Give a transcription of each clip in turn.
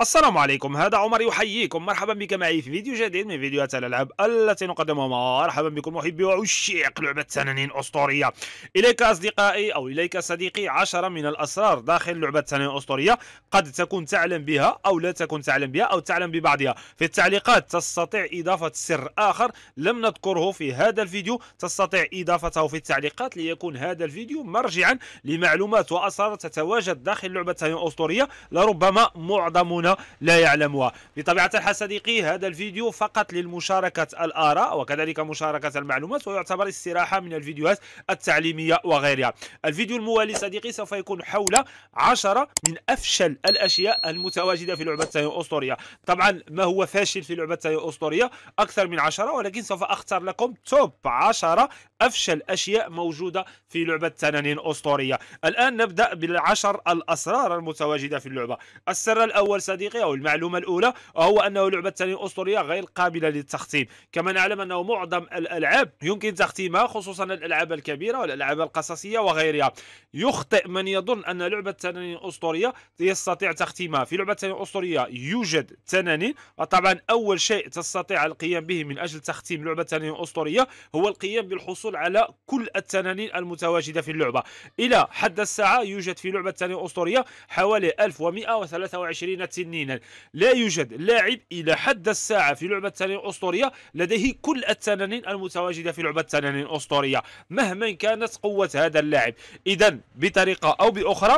السلام عليكم هذا عمر يحييكم مرحبا بك معي في فيديو جديد من فيديوهات الالعاب التي نقدمها مرحبا بكم محبي وعشاق لعبه تنانين اسطوريه اليك اصدقائي او اليك صديقي عشرة من الاسرار داخل لعبه تنانين اسطوريه قد تكون تعلم بها او لا تكون تعلم بها او تعلم ببعضها في التعليقات تستطيع اضافه سر اخر لم نذكره في هذا الفيديو تستطيع اضافته في التعليقات ليكون هذا الفيديو مرجعا لمعلومات واسرار تتواجد داخل لعبه تنانين اسطوريه لربما معظم المستمعون لا يعلمها بطبيعة الحال صديقي هذا الفيديو فقط للمشاركة الآراء وكذلك مشاركة المعلومات ويعتبر استراحة من الفيديوهات التعليمية وغيرها الفيديو الموالي صديقي سوف يكون حول عشرة من أفشل الأشياء المتواجدة في لعبة تايو أسطورية طبعا ما هو فاشل في لعبة تايو أسطورية أكثر من عشرة ولكن سوف أختار لكم توب عشرة أفشل أشياء موجودة في لعبة تنانين أسطورية الآن نبدأ بالعشر الأسرار المتواجدة في اللعبة السر الأول صديقي أو المعلومة الأولى هو أنه لعبة تنانين أسطورية غير قابلة للتختيم كما نعلم أنه معظم الألعاب يمكن تختيمها خصوصا الألعاب الكبيرة والألعاب القصصية وغيرها يخطئ من يظن أن لعبة تنانين أسطورية يستطيع تختيمها في لعبة تنانين أسطورية يوجد تنانين وطبعا أول شيء تستطيع القيام به من أجل تختيم لعبة تنانين أسطورية هو القيام بالحصول الحصول على كل التنانين المتواجده في اللعبه الى حد الساعه يوجد في لعبه تنانين اسطوريه حوالي 1123 تنينا لا يوجد لاعب الى حد الساعه في لعبه تنانين اسطوريه لديه كل التنانين المتواجده في لعبه تنانين اسطوريه مهما كانت قوه هذا اللاعب اذا بطريقه او باخرى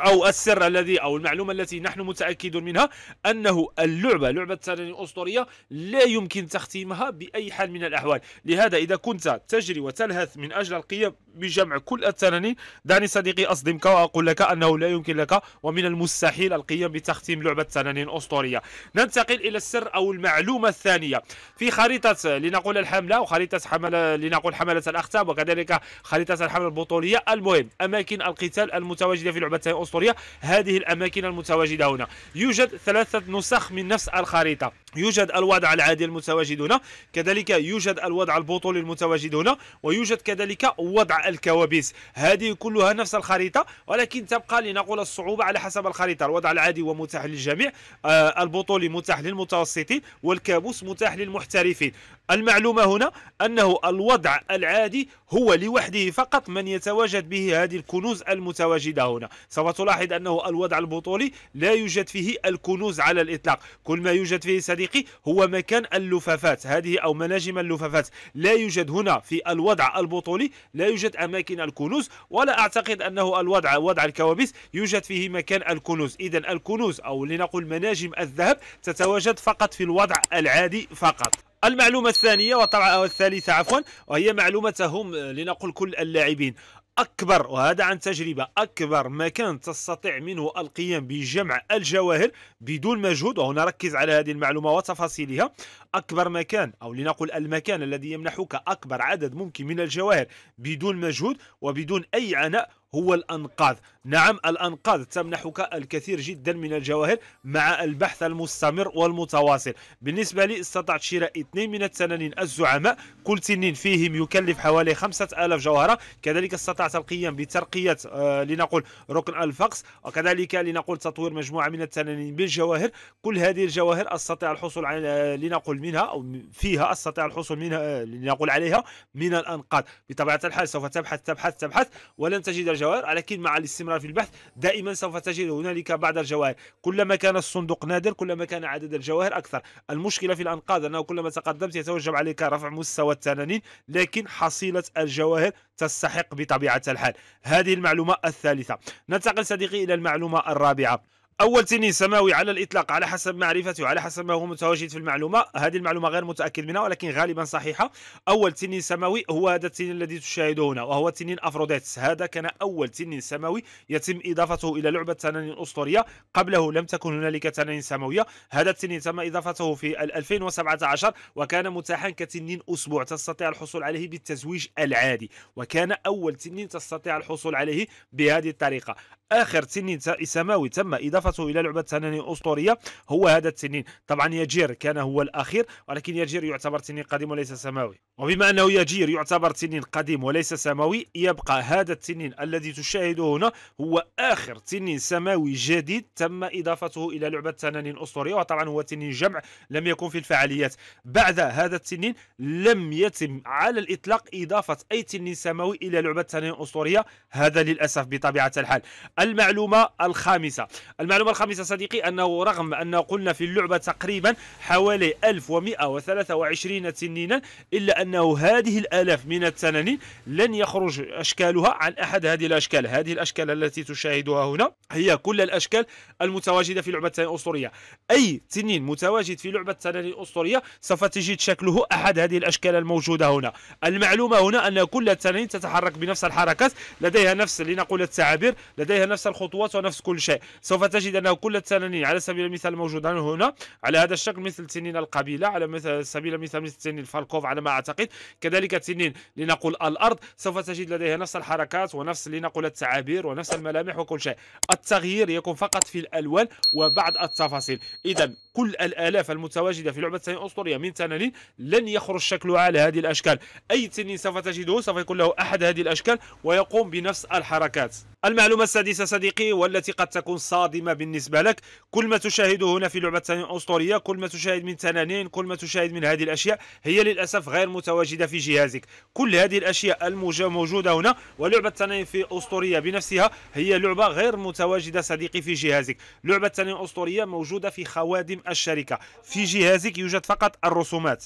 أو السر الذي أو المعلومة التي نحن متأكدون منها أنه اللعبة لعبة تنانين أسطورية لا يمكن تختيمها بأي حال من الأحوال لهذا إذا كنت تجري وتلهث من أجل القيام بجمع كل التنانين دعني صديقي أصدمك وأقول لك أنه لا يمكن لك ومن المستحيل القيام بتختيم لعبة تنانين أسطورية ننتقل إلى السر أو المعلومة الثانية في خريطة لنقول الحملة وخريطة حملة لنقول حملة الاختاب وكذلك خريطة الحملة البطولية المهم أماكن القتال المتواجدة في لعبه الأسطورية هذه الأماكن المتواجدة هنا يوجد ثلاثة نسخ من نفس الخريطة يوجد الوضع العادي المتواجد هنا كذلك يوجد الوضع البطولي المتواجد هنا ويوجد كذلك وضع الكوابيس هذه كلها نفس الخريطة ولكن تبقى لنقول الصعوبة على حسب الخريطة الوضع العادي ومتاح للجميع آه البطولي متاح للمتوسطين والكابوس متاح للمحترفين المعلومة هنا أنه الوضع العادي هو لوحده فقط من يتواجد به هذه الكنوز المتواجدة هنا سوف وتلاحظ أنه الوضع البطولي لا يوجد فيه الكنوز على الإطلاق كل ما يوجد فيه صديقي هو مكان اللفافات هذه أو مناجم اللفافات لا يوجد هنا في الوضع البطولي لا يوجد أماكن الكنوز ولا أعتقد أنه الوضع وضع الكوابيس يوجد فيه مكان الكنوز إذا الكنوز أو لنقل مناجم الذهب تتواجد فقط في الوضع العادي فقط المعلومة الثانية والثالثة عفوا وهي معلومتهم لنقل كل اللاعبين أكبر وهذا عن تجربة أكبر مكان تستطيع منه القيام بجمع الجواهر بدون مجهود وهنا ركز على هذه المعلومة وتفاصيلها أكبر مكان أو لنقل المكان الذي يمنحك أكبر عدد ممكن من الجواهر بدون مجهود وبدون أي عناء هو الأنقاض نعم الأنقاض تمنحك الكثير جدا من الجواهر مع البحث المستمر والمتواصل بالنسبة لي استطعت شراء اثنين من التنانين الزعماء كل تنين فيهم يكلف حوالي 5000 جوهرة كذلك استطعت القيام بترقية آه لنقول ركن الفقس وكذلك لنقول تطوير مجموعة من التنانين بالجواهر كل هذه الجواهر استطيع الحصول على لنقول منها أو فيها استطيع الحصول منها آه، لنقول عليها من الأنقاض بطبيعة الحال سوف تبحث تبحث تبحث ولن تجد جواهر ولكن مع الاستمرار في البحث دائما سوف تجد هنالك بعض الجواهر كلما كان الصندوق نادر كلما كان عدد الجواهر أكثر المشكلة في الأنقاض أنه كلما تقدمت يتوجب عليك رفع مستوى التنانين لكن حصيلة الجواهر تستحق بطبيعة الحال هذه المعلومة الثالثة ننتقل صديقي إلى المعلومة الرابعة اول تنين سماوي على الاطلاق على حسب معرفتي وعلى حسب ما هو متواجد في المعلومه هذه المعلومه غير متاكد منها ولكن غالبا صحيحه اول تنين سماوي هو هذا التنين الذي تشاهده هنا وهو تنين افروديتس هذا كان اول تنين سماوي يتم اضافته الى لعبه تنانين اسطوريه قبله لم تكن هنالك تنانين سماويه هذا التنين تم اضافته في 2017 وكان متاحا كتنين اسبوع تستطيع الحصول عليه بالتزويج العادي وكان اول تنين تستطيع الحصول عليه بهذه الطريقه اخر تنين سماوي تم اضافته نفسه إلى لعبة سنن أسطورية هو هذا التنين طبعا ياجير كان هو الأخير ولكن ياجير يعتبر تنين قديم وليس سماوي وبما أنه ياجير يعتبر تنين قديم وليس سماوي يبقى هذا التنين الذي تشاهده هنا هو آخر تنين سماوي جديد تم إضافته إلى لعبة سنن أسطورية وطبعا هو تنين جمع لم يكن في الفعاليات بعد هذا التنين لم يتم على الإطلاق إضافة أي تنين سماوي إلى لعبة سنن أسطورية هذا للأسف بطبيعة الحال المعلومة الخامسة المعلومة المعلومة الخامسة صديقي أنه رغم أن قلنا في اللعبة تقريبا حوالي 1123 تنينا إلا أنه هذه الآلاف من التنانين لن يخرج أشكالها عن أحد هذه الأشكال هذه الأشكال التي تشاهدها هنا هي كل الأشكال المتواجدة في لعبة التنانين الأسطورية أي تنين متواجد في لعبة التنانين الأسطورية سوف تجد شكله أحد هذه الأشكال الموجودة هنا المعلومة هنا أن كل التنانين تتحرك بنفس الحركات لديها نفس لنقول التعابير لديها نفس الخطوات ونفس كل شيء سوف تجد تجد أنه كل التنانين على سبيل المثال موجوده هنا على هذا الشكل مثل تنين القبيلة على مثل سبيل المثال مثل تنين الفالكوف على ما أعتقد كذلك تنين لنقول الأرض سوف تجد لديها نفس الحركات ونفس لنقول التعابير ونفس الملامح وكل شيء التغيير يكون فقط في الألوان وبعض التفاصيل إذا كل الآلاف المتواجدة في لعبة تنين أسطورية من تنانين لن يخرج شكلها على هذه الأشكال أي تنين سوف تجده سوف يكون له أحد هذه الأشكال ويقوم بنفس الحركات المعلومة السادسة صديقي والتي قد تكون صادمة بالنسبة لك كل ما تشاهده هنا في لعبة تنانين أسطورية كل ما تشاهد من تنانين كل ما تشاهد من هذه الأشياء هي للأسف غير متواجدة في جهازك كل هذه الأشياء الموجودة هنا ولعبة تنانين في أسطورية بنفسها هي لعبة غير متواجدة صديقي في جهازك لعبة تنانين أسطورية موجودة في خوادم الشركة في جهازك يوجد فقط الرسومات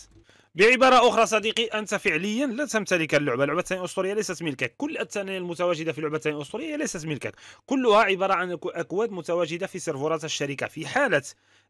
بعبارة أخرى صديقي أنت فعليا لا تمتلك اللعبة لعبة أسطورية ليست ملكك كل التقنية المتواجدة في لعبة أسطورية ليست ملكك كلها عبارة عن أكواد متواجدة في سيرفرات الشركة في حالة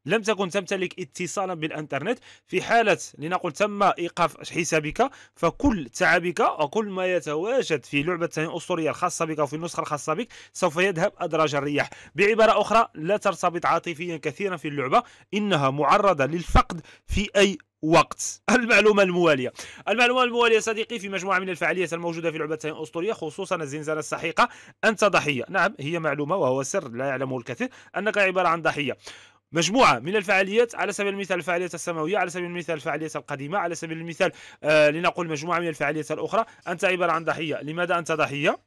لم تكن تمتلك اتصالا بالانترنت في حالة لنقل تم ايقاف حسابك فكل تعبك وكل ما يتواجد في لعبة اسطورية الخاصة بك وفي النسخة الخاصة بك سوف يذهب ادراج الرياح بعبارة اخرى لا ترتبط عاطفيا كثيرا في اللعبة انها معرضة للفقد في اي وقت المعلومة الموالية المعلومة الموالية صديقي في مجموعة من الفعاليات الموجودة في لعبتين أسطورية خصوصا الزنزانة السحيقة أنت ضحية نعم هي معلومة وهو سر لا يعلمه الكثير أنك عبارة عن ضحية مجموعة من الفعاليات على سبيل المثال الفعاليات السماوية على سبيل المثال الفعاليات القديمة على سبيل المثال آه لنقول مجموعة من الفعاليات الأخرى أنت عبارة عن ضحية لماذا أنت ضحية؟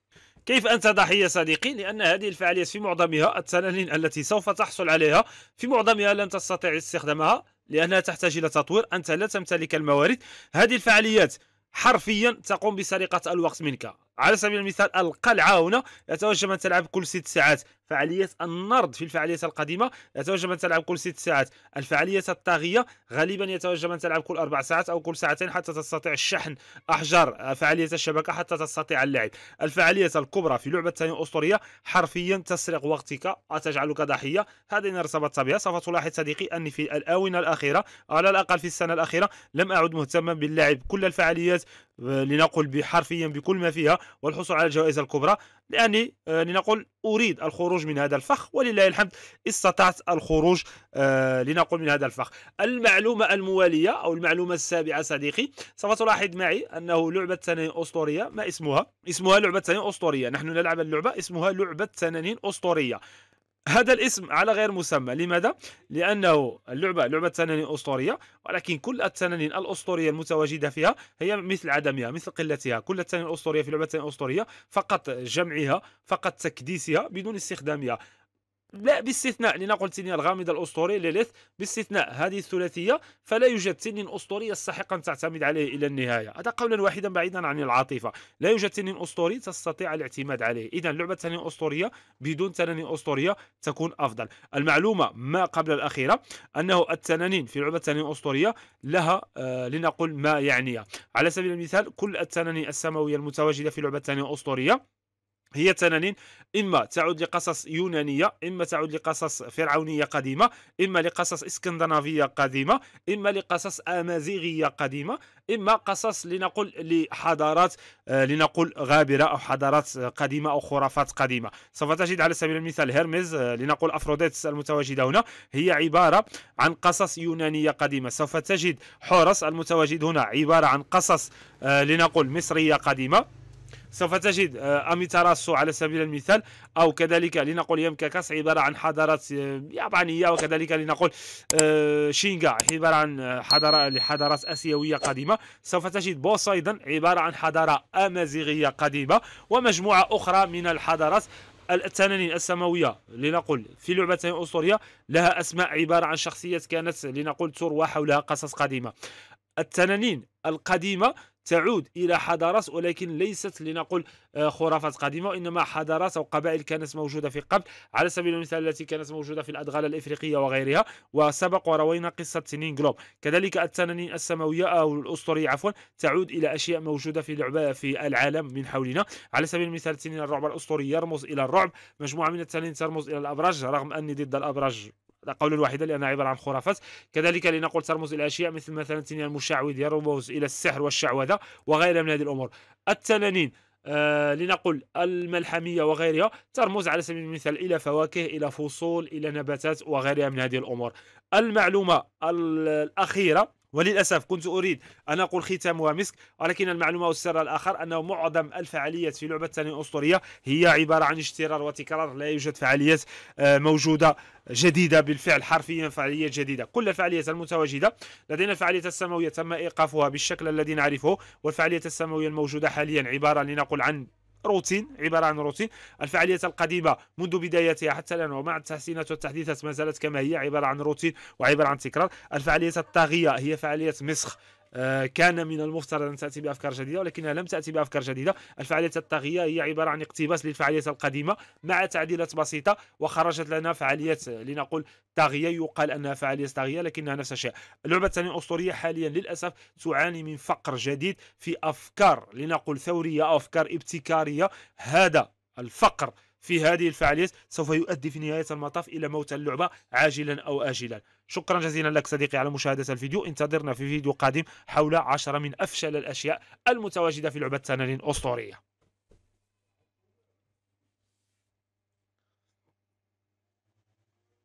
كيف أنت ضحية صديقي؟ لأن هذه الفعاليات في معظمها التنانين التي سوف تحصل عليها في معظمها لن تستطيع استخدامها لأنها تحتاج إلى تطوير أنت لا تمتلك الموارد هذه الفعاليات حرفيا تقوم بسرقة الوقت منك على سبيل المثال القلعه هنا يتوجب ان تلعب كل ست ساعات فعاليه النرد في الفعاليه القديمه يتوجب ان تلعب كل ست ساعات الفعاليه الطاغيه غالبا يتوجب ان تلعب كل اربع ساعات او كل ساعتين حتى تستطيع الشحن احجار آه، فعاليه الشبكه حتى تستطيع اللعب الفعاليه الكبرى في لعبه ثانيه اسطوريه حرفيا تسرق وقتك وتجعلك آه، ضحيه هذا ان ارتبطت بها سوف تلاحظ صديقي اني في الاونه الاخيره على آه، الاقل في السنه الاخيره لم اعد مهتما باللعب كل الفعاليات لنقل بحرفيا بكل ما فيها والحصول على الجوائز الكبرى لأني آه، لنقل أريد الخروج من هذا الفخ ولله الحمد استطعت الخروج آه، لنقل من هذا الفخ المعلومة الموالية أو المعلومة السابعة صديقي سوف تلاحظ معي أنه لعبة سنين أسطورية ما اسمها؟ اسمها لعبة سنين أسطورية نحن نلعب اللعبة اسمها لعبة تنانين أسطورية هذا الاسم على غير مسمى لماذا؟ لأنه اللعبة لعبة تنانين أسطورية ولكن كل التنانين الأسطورية المتواجدة فيها هي مثل عدمها مثل قلتها كل التنانين الأسطورية في لعبة تنانين أسطورية فقط جمعها فقط تكديسها بدون استخدامها لا باستثناء لنقل تنين الغامض الاسطوري ليليث باستثناء هذه الثلاثيه فلا يوجد تنين اسطوري يستحق ان تعتمد عليه الى النهايه هذا قولا واحدا بعيدا عن العاطفه لا يوجد تنين اسطوري تستطيع الاعتماد عليه اذا لعبه تنين اسطوريه بدون تنانين اسطوريه تكون افضل المعلومه ما قبل الاخيره انه التنانين في لعبه تنين اسطوريه لها آه لنقل ما يعنيها على سبيل المثال كل التنانين السماويه المتواجده في لعبه تنين اسطوريه هي تنانين إما تعود لقصص يونانية إما تعود لقصص فرعونية قديمة إما لقصص إسكندنافية قديمة إما لقصص أمازيغية قديمة إما قصص لنقل لحضارات آه، لنقل غابرة أو حضارات قديمة أو خرافات قديمة سوف تجد على سبيل المثال هرمز آه، لنقل افروديتس المتواجدة هنا هي عبارة عن قصص يونانية قديمة سوف تجد حورس المتواجد هنا عبارة عن قصص آه، لنقل مصرية قديمة سوف تجد آه، أميتاراسو على سبيل المثال أو كذلك لنقول يمكاكاس عبارة عن حضارات آه، يابانية وكذلك لنقول آه، شينغا عبارة عن حضارة لحضارات آسيوية قديمة سوف تجد بوس أيضا عبارة عن حضارة أمازيغية قديمة ومجموعة أخرى من الحضارات التنانين السماوية لنقول في لعبتين أسطورية لها أسماء عبارة عن شخصيات كانت لنقول تروى حولها قصص قديمة التنانين القديمة تعود إلى حضارات ولكن ليست لنقل آه، خرافات قديمة وإنما حضارات أو قبائل كانت موجودة في قبل على سبيل المثال التي كانت موجودة في الأدغال الإفريقية وغيرها وسبق وروينا قصة تنين جلوب كذلك التنانين السماوية أو الأسطورية عفوا تعود إلى أشياء موجودة في لعبة في العالم من حولنا على سبيل المثال تنين الرعب الأسطوري يرمز إلى الرعب مجموعة من التنانين ترمز إلى الأبراج رغم أني ضد الأبراج قولا واحدا لأنها عبارة عن خرافات كذلك لنقل ترمز إلى أشياء مثل مثلا التنين المشعوذ يرمز إلى السحر والشعوذة وغيرها من هذه الأمور التنانين آه لنقل الملحمية وغيرها ترمز على سبيل المثال إلى فواكه إلى فصول إلى نباتات وغيرها من هذه الأمور المعلومة الأخيرة وللاسف كنت اريد ان اقول ختامها مسك ولكن المعلومه والسر الاخر انه معظم الفعاليات في لعبه الثانيه الاسطوريه هي عباره عن اشترار وتكرار لا يوجد فعاليات آه، موجوده جديده بالفعل حرفيا فعاليات جديده كل الفعاليات المتواجده لدينا الفعاليه السماويه تم ايقافها بالشكل الذي نعرفه والفعاليه السماويه الموجوده حاليا عباره لنقل عن روتين عبارة عن روتين الفعالية القديمة منذ بدايتها حتى الآن ومع التحسينات والتحديثات ما زالت كما هي عبارة عن روتين وعبارة عن تكرار الفعالية الطاغية هي فعالية مسخ آه، كان من المفترض ان تاتي بافكار جديده ولكنها لم تاتي بافكار جديده الفعاليه الطاغيه هي عباره عن اقتباس للفعاليه القديمه مع تعديلات بسيطه وخرجت لنا فعاليه لنقول طاغيه يقال انها فعاليه طاغيه لكنها نفس الشيء اللعبه الثانيه الاسطوريه حاليا للاسف تعاني من فقر جديد في افكار لنقول ثوريه او افكار ابتكاريه هذا الفقر في هذه الفعاليات سوف يؤدي في نهاية المطاف إلى موت اللعبة عاجلا أو آجلا شكرا جزيلا لك صديقي على مشاهدة الفيديو انتظرنا في فيديو قادم حول 10 من أفشل الأشياء المتواجدة في لعبة تنانين أسطورية